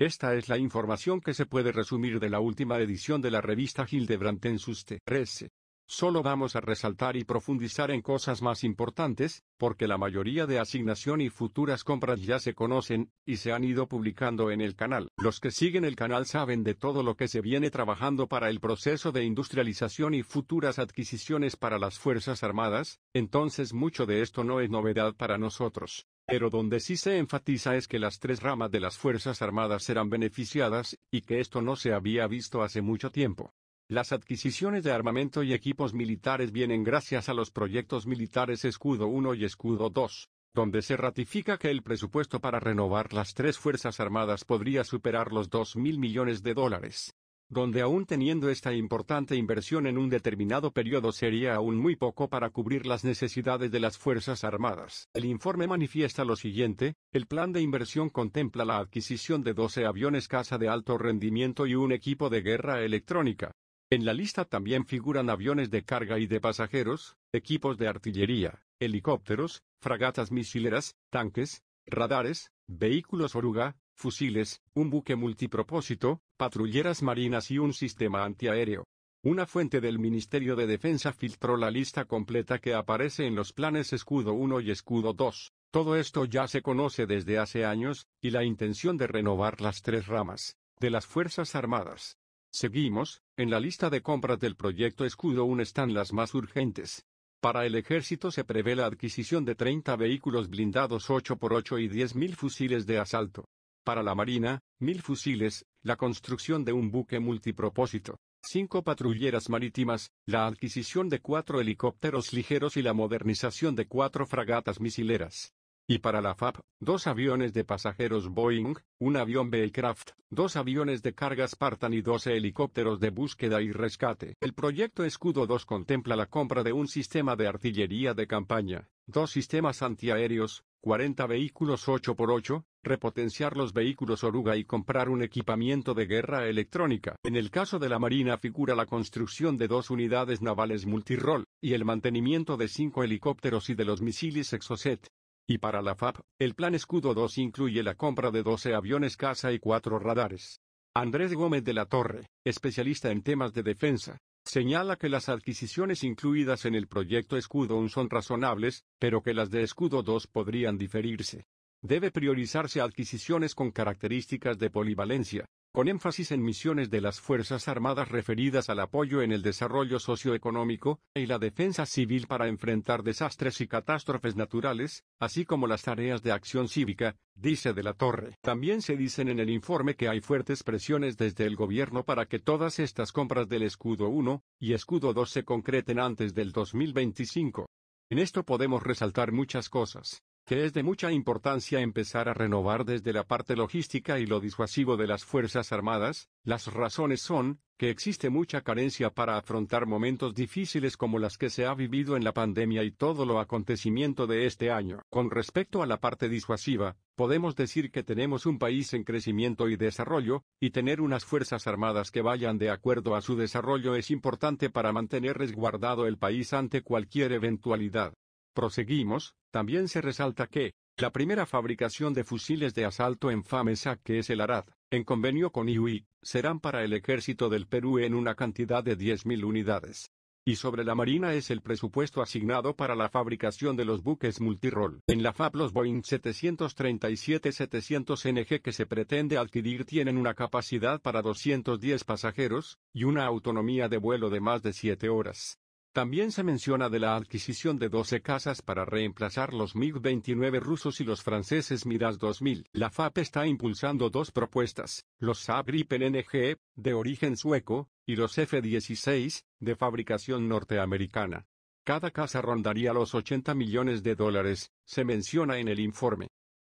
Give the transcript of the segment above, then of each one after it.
Esta es la información que se puede resumir de la última edición de la revista Hildebrandt en Suste 13. Solo vamos a resaltar y profundizar en cosas más importantes, porque la mayoría de asignación y futuras compras ya se conocen, y se han ido publicando en el canal. Los que siguen el canal saben de todo lo que se viene trabajando para el proceso de industrialización y futuras adquisiciones para las Fuerzas Armadas, entonces mucho de esto no es novedad para nosotros pero donde sí se enfatiza es que las tres ramas de las Fuerzas Armadas serán beneficiadas, y que esto no se había visto hace mucho tiempo. Las adquisiciones de armamento y equipos militares vienen gracias a los proyectos militares Escudo 1 y Escudo 2, donde se ratifica que el presupuesto para renovar las tres Fuerzas Armadas podría superar los 2.000 mil millones de dólares donde aún teniendo esta importante inversión en un determinado periodo sería aún muy poco para cubrir las necesidades de las Fuerzas Armadas. El informe manifiesta lo siguiente, el plan de inversión contempla la adquisición de 12 aviones caza de alto rendimiento y un equipo de guerra electrónica. En la lista también figuran aviones de carga y de pasajeros, equipos de artillería, helicópteros, fragatas misileras, tanques, radares, vehículos oruga, fusiles, un buque multipropósito, patrulleras marinas y un sistema antiaéreo. Una fuente del Ministerio de Defensa filtró la lista completa que aparece en los planes Escudo 1 y Escudo 2. Todo esto ya se conoce desde hace años, y la intención de renovar las tres ramas de las Fuerzas Armadas. Seguimos, en la lista de compras del proyecto Escudo 1 están las más urgentes. Para el ejército se prevé la adquisición de 30 vehículos blindados 8x8 y 10.000 fusiles de asalto. Para la Marina, mil fusiles, la construcción de un buque multipropósito, cinco patrulleras marítimas, la adquisición de cuatro helicópteros ligeros y la modernización de cuatro fragatas misileras. Y para la FAP, dos aviones de pasajeros Boeing, un avión Bellcraft, dos aviones de carga Spartan y doce helicópteros de búsqueda y rescate. El proyecto Escudo 2 contempla la compra de un sistema de artillería de campaña, dos sistemas antiaéreos, 40 vehículos 8x8, repotenciar los vehículos oruga y comprar un equipamiento de guerra electrónica. En el caso de la Marina figura la construcción de dos unidades navales multirol, y el mantenimiento de cinco helicópteros y de los misiles Exocet. Y para la FAP, el Plan Escudo 2 incluye la compra de 12 aviones caza y cuatro radares. Andrés Gómez de la Torre, especialista en temas de defensa, señala que las adquisiciones incluidas en el proyecto Escudo 1 son razonables, pero que las de Escudo 2 podrían diferirse. Debe priorizarse adquisiciones con características de polivalencia, con énfasis en misiones de las Fuerzas Armadas referidas al apoyo en el desarrollo socioeconómico y la defensa civil para enfrentar desastres y catástrofes naturales, así como las tareas de acción cívica, dice de la Torre. También se dicen en el informe que hay fuertes presiones desde el gobierno para que todas estas compras del escudo 1 y escudo 2 se concreten antes del 2025. En esto podemos resaltar muchas cosas que es de mucha importancia empezar a renovar desde la parte logística y lo disuasivo de las Fuerzas Armadas, las razones son, que existe mucha carencia para afrontar momentos difíciles como las que se ha vivido en la pandemia y todo lo acontecimiento de este año. Con respecto a la parte disuasiva, podemos decir que tenemos un país en crecimiento y desarrollo, y tener unas Fuerzas Armadas que vayan de acuerdo a su desarrollo es importante para mantener resguardado el país ante cualquier eventualidad. Proseguimos, también se resalta que, la primera fabricación de fusiles de asalto en FAMESA que es el ARAD, en convenio con IUI, serán para el ejército del Perú en una cantidad de 10.000 unidades. Y sobre la Marina es el presupuesto asignado para la fabricación de los buques multirol. En la FAB los Boeing 737-700NG que se pretende adquirir tienen una capacidad para 210 pasajeros, y una autonomía de vuelo de más de 7 horas. También se menciona de la adquisición de 12 casas para reemplazar los MiG-29 rusos y los franceses Miras 2000. La FAP está impulsando dos propuestas, los Saab NG, de origen sueco, y los F-16, de fabricación norteamericana. Cada casa rondaría los 80 millones de dólares, se menciona en el informe.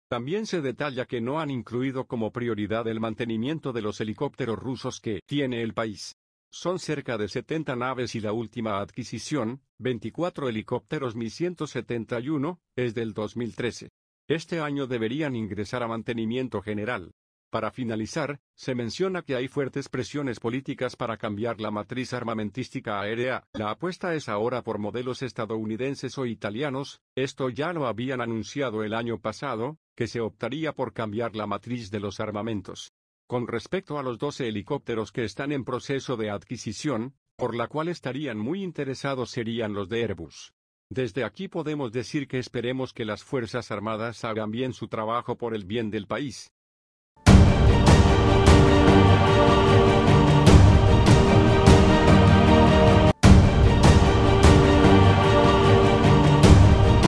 También se detalla que no han incluido como prioridad el mantenimiento de los helicópteros rusos que tiene el país. Son cerca de 70 naves y la última adquisición, 24 helicópteros Mi-171, es del 2013. Este año deberían ingresar a mantenimiento general. Para finalizar, se menciona que hay fuertes presiones políticas para cambiar la matriz armamentística aérea. La apuesta es ahora por modelos estadounidenses o italianos, esto ya lo habían anunciado el año pasado, que se optaría por cambiar la matriz de los armamentos con respecto a los 12 helicópteros que están en proceso de adquisición, por la cual estarían muy interesados serían los de Airbus. Desde aquí podemos decir que esperemos que las Fuerzas Armadas hagan bien su trabajo por el bien del país,